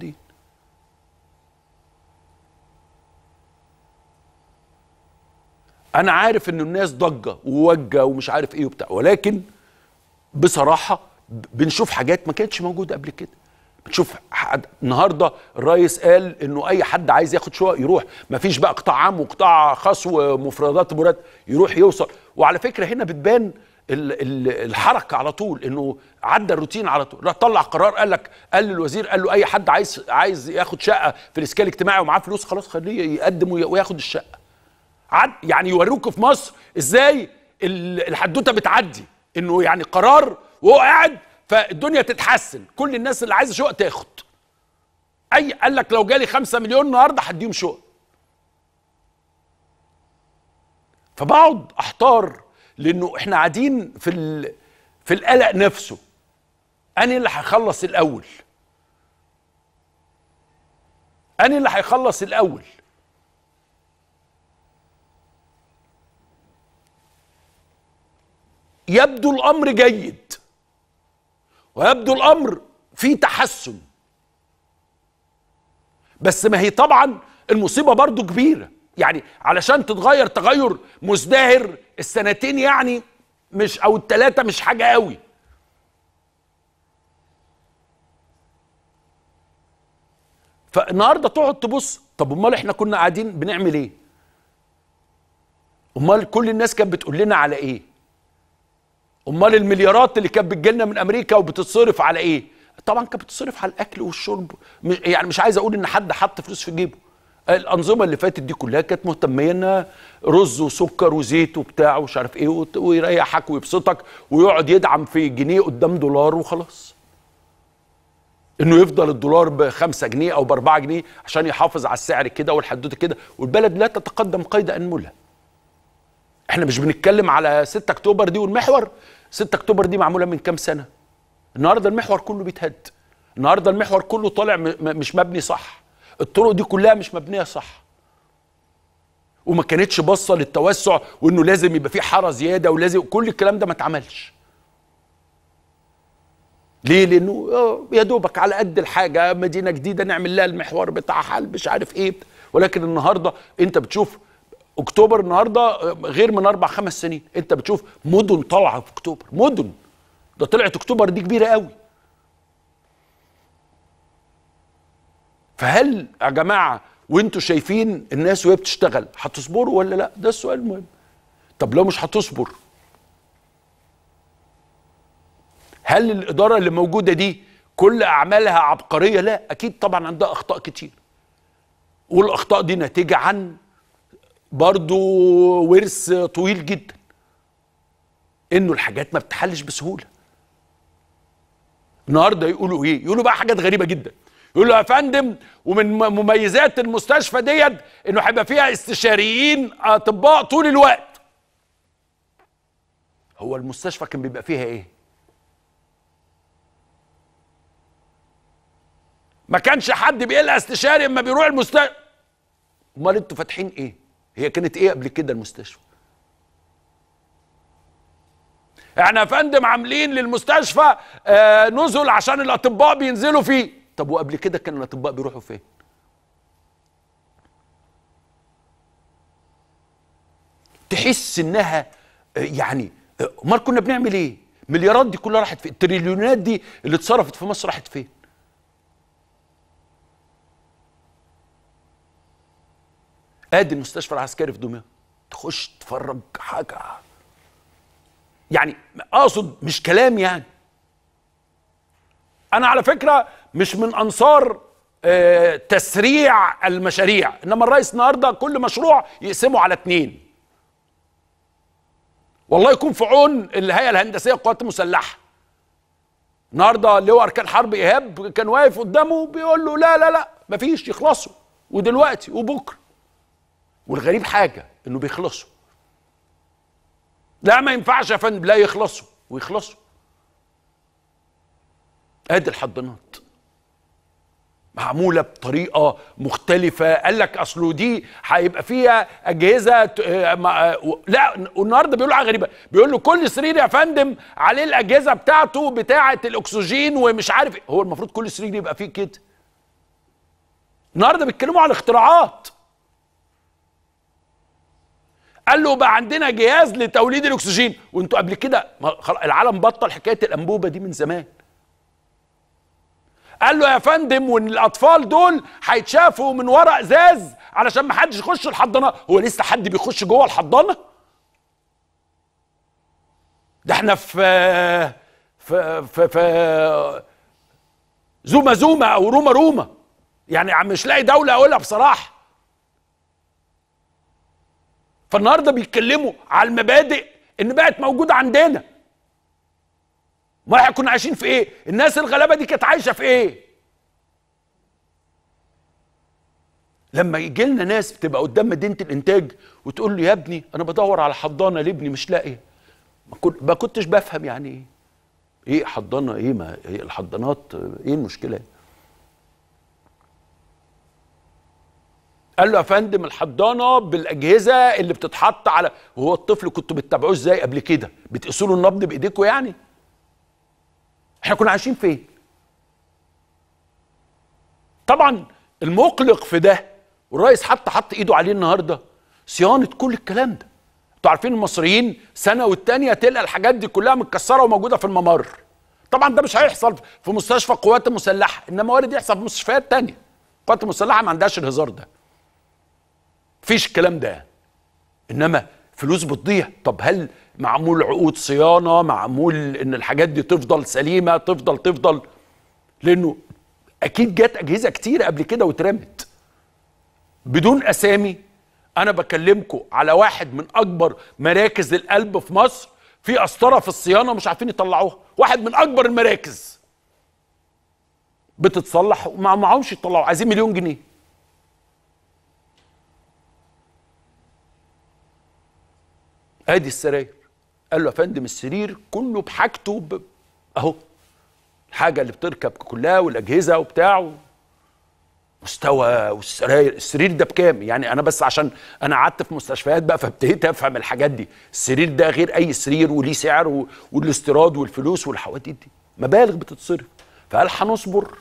دي. انا عارف ان الناس ضجه ووجه ومش عارف ايه وبتاع ولكن بصراحه بنشوف حاجات ما كانتش موجوده قبل كده بتشوف حد النهارده الرئيس قال انه اي حد عايز ياخد شقق يروح ما فيش بقى قطاع عام وقطاع خاص ومفردات مراد يروح يوصل وعلى فكره هنا بتبان الحركه على طول انه عدى الروتين على طول راح طلع قرار قال لك قال للوزير قال له اي حد عايز عايز ياخد شقه في الاسكان الاجتماعي ومعاه فلوس خلاص خليه يقدم وياخد الشقه عد يعني يوروك في مصر ازاي الحدوته بتعدي انه يعني قرار وهو قاعد فالدنيا تتحسن كل الناس اللي عايزه شقه تاخد اي قال لك لو جالي 5 مليون النهارده هديهم شقه فبقعد احتار لانه احنا قاعدين في ال... في القلق نفسه انا اللي هيخلص الاول انا اللي هيخلص الاول يبدو الامر جيد ويبدو الامر فيه تحسن بس ما هي طبعا المصيبه برضو كبيره يعني علشان تتغير تغير مزدهر السنتين يعني مش او الثلاثه مش حاجه قوي فالنهارده تقعد تبص طب امال احنا كنا قاعدين بنعمل ايه امال كل الناس كانت بتقول لنا على ايه امال المليارات اللي كانت بتجيلنا من امريكا وبتتصرف على ايه طبعا كانت بتتصرف على الاكل والشرب يعني مش عايز اقول ان حد حط فلوس في جيبه الانظمه اللي فاتت دي كلها كانت مهتميه انها رز وسكر وزيت وبتاع ومش عارف ايه ويريحك ويبسطك ويقعد يدعم في جنيه قدام دولار وخلاص انه يفضل الدولار ب 5 جنيه او ب 4 جنيه عشان يحافظ على السعر كده والحدوته كده والبلد لا تتقدم قيد انمله. احنا مش بنتكلم على 6 اكتوبر دي والمحور 6 اكتوبر دي معموله من كام سنه النهارده المحور كله بيتهد النهارده المحور كله طالع مش مبني صح الطرق دي كلها مش مبنيه صح وما كانتش باصه للتوسع وانه لازم يبقى في حاره زياده ولازم كل الكلام ده ما اتعملش ليه لانه آه، يا دوبك على قد الحاجه مدينه جديده نعمل لها المحور بتاعها مش عارف ايه ولكن النهارده انت بتشوف اكتوبر النهارده آه، غير من اربع خمس سنين انت بتشوف مدن طالعه في اكتوبر مدن ده طلعت اكتوبر دي كبيره قوي فهل يا جماعه وانتوا شايفين الناس وهي بتشتغل هتصبروا ولا لا ده السؤال المهم طب لو مش هتصبر هل الاداره اللي موجوده دي كل اعمالها عبقريه لا اكيد طبعا عندها اخطاء كتير والاخطاء دي ناتجه عن برضو ورث طويل جدا انه الحاجات ما بتحلش بسهوله النهارده يقولوا ايه يقولوا بقى حاجات غريبه جدا يقول له يا فندم ومن مميزات المستشفى ديت انه هيبقى فيها استشاريين اطباء طول الوقت هو المستشفى كان بيبقى فيها ايه ما كانش حد بيلقى استشاري اما بيروح المستشفى امال انتوا فاتحين ايه هي كانت ايه قبل كده المستشفى احنا يا فندم عاملين للمستشفى آه، نزل عشان الاطباء بينزلوا فيه طب وقبل كده كان الاطباء بيروحوا فين تحس انها يعني امال كنا بنعمل ايه مليارات دي كلها راحت فين التريليونات دي اللي اتصرفت في مصر راحت فين ادي المستشفى العسكري في دمياط تخش تتفرج حاجه يعني اقصد مش كلام يعني انا على فكره مش من انصار آه، تسريع المشاريع انما الرئيس النهارده كل مشروع يقسمه على اتنين والله يكون في عون الهيئه الهندسيه للقوات المسلحه النهارده اللي هو اركان حرب ايهاب كان واقف قدامه بيقول له لا لا لا مفيش يخلصوا ودلوقتي وبكره والغريب حاجه انه بيخلصوا لا ما ينفعش يا فندم لا يخلصوا ويخلصوا ادي الحضانات معموله بطريقه مختلفه قال لك اصله دي هيبقى فيها اجهزه آه، آه، لا النهارده بيقولوا حاجه غريبه بيقول له كل سرير يا فندم عليه الاجهزه بتاعته بتاعه الاكسجين ومش عارف إيه. هو المفروض كل سرير يبقى فيه كده النهارده بيتكلموا على اختراعات قال له بقى عندنا جهاز لتوليد الاكسجين وانتوا قبل كده العالم بطل حكايه الانبوبه دي من زمان قال له يا فندم وان الاطفال دول هيتشافوا من ورا ازاز علشان ما حدش يخش الحضانه هو لسه حد بيخش جوه الحضانه ده احنا في في في, في زوما زوما او روما روما يعني مش لاقي دوله اقولها بصراحه فالنهارده بيتكلموا على المبادئ ان بقت موجوده عندنا ما احنا كنا عايشين في ايه الناس الغلابه دي كانت عايشه في ايه لما يجي لنا ناس بتبقى قدام مدينه الانتاج وتقول له يا ابني انا بدور على حضانه لابني مش لاقي ما كنتش بفهم يعني ايه ايه حضانه ايه ما إيه الحضانات ايه المشكله قال له يا فندم الحضانه بالاجهزه اللي بتتحط على وهو الطفل كنتوا بتتابعوه ازاي قبل كده بتقيسوا له النبض بايديكوا يعني احنا كنا عايشين فين طبعا المقلق في ده والرئيس حتى حط ايده عليه النهارده صيانه كل الكلام ده انتوا عارفين المصريين سنه والتانيه تلقى الحاجات دي كلها متكسره وموجوده في الممر طبعا ده مش هيحصل في مستشفى القوات المسلحه انما وارد يحصل في مستشفيات تانيه القوات المسلحه ما عندهاش الهزار ده مفيش الكلام ده انما فلوس بتضيع طب هل معمول عقود صيانه معمول ان الحاجات دي تفضل سليمه تفضل تفضل لانه اكيد جت اجهزه كتير قبل كده واترمت بدون اسامي انا بكلمكم على واحد من اكبر مراكز القلب في مصر في قسطره في الصيانه مش عارفين يطلعوها واحد من اكبر المراكز بتتصلح وما معهمش يطلعوا عايزين مليون جنيه ادي السراير قال له يا فندم السرير كله بحاجته ب... اهو الحاجه اللي بتركب كلها والاجهزه وبتاع مستوى والسراير السرير ده بكام يعني انا بس عشان انا قعدت في مستشفيات بقى فابتديت افهم الحاجات دي السرير ده غير اي سرير وليه سعر و... والاستيراد والفلوس والحوادث دي مبالغ بتتصرف فقال هنصبر